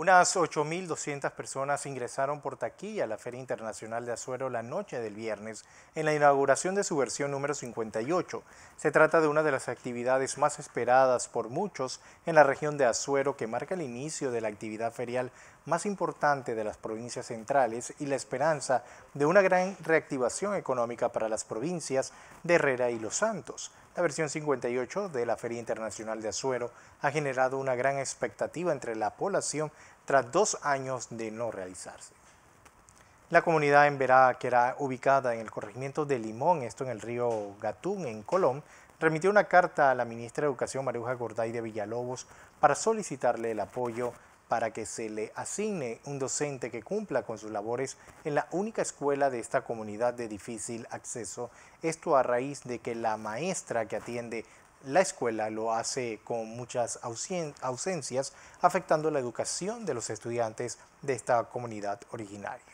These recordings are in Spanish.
Unas 8.200 personas ingresaron por taquilla a la Feria Internacional de Azuero la noche del viernes en la inauguración de su versión número 58. Se trata de una de las actividades más esperadas por muchos en la región de Azuero que marca el inicio de la actividad ferial más importante de las provincias centrales y la esperanza de una gran reactivación económica para las provincias de Herrera y Los Santos. La versión 58 de la Feria Internacional de Azuero ha generado una gran expectativa entre la población tras dos años de no realizarse. La comunidad en Verá, que era ubicada en el corregimiento de Limón, esto en el río Gatún, en Colón, remitió una carta a la ministra de Educación Maruja Gorday de Villalobos para solicitarle el apoyo para que se le asigne un docente que cumpla con sus labores en la única escuela de esta comunidad de difícil acceso, esto a raíz de que la maestra que atiende la escuela lo hace con muchas ausencias, afectando la educación de los estudiantes de esta comunidad originaria.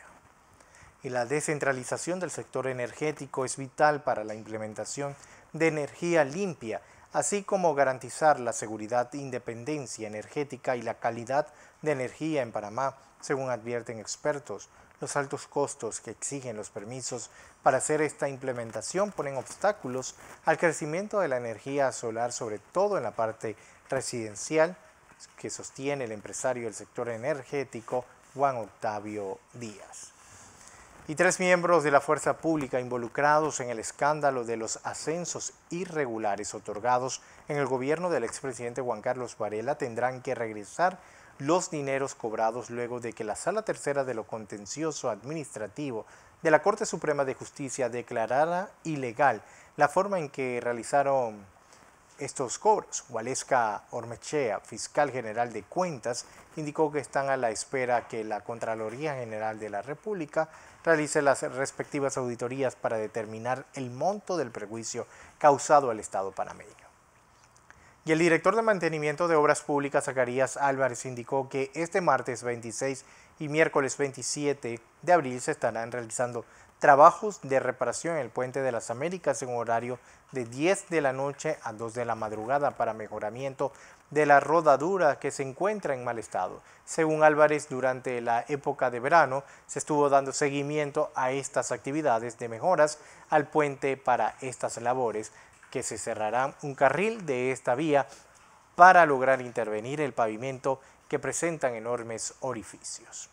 Y la descentralización del sector energético es vital para la implementación de energía limpia, así como garantizar la seguridad, independencia energética y la calidad de energía en Panamá, según advierten expertos, los altos costos que exigen los permisos para hacer esta implementación ponen obstáculos al crecimiento de la energía solar, sobre todo en la parte residencial que sostiene el empresario del sector energético Juan Octavio Díaz. Y tres miembros de la fuerza pública involucrados en el escándalo de los ascensos irregulares otorgados en el gobierno del expresidente Juan Carlos Varela tendrán que regresar los dineros cobrados luego de que la Sala Tercera de lo Contencioso Administrativo de la Corte Suprema de Justicia declarara ilegal la forma en que realizaron estos cobros. Waleska Ormechea, fiscal general de cuentas, indicó que están a la espera que la Contraloría General de la República realice las respectivas auditorías para determinar el monto del perjuicio causado al Estado panameño. Y el director de mantenimiento de obras públicas, Zacarías Álvarez, indicó que este martes 26 y miércoles 27 de abril se estarán realizando trabajos de reparación en el puente de las Américas en horario de 10 de la noche a 2 de la madrugada para mejoramiento de la rodadura que se encuentra en mal estado. Según Álvarez, durante la época de verano se estuvo dando seguimiento a estas actividades de mejoras al puente para estas labores que se cerrará un carril de esta vía para lograr intervenir el pavimento que presentan enormes orificios.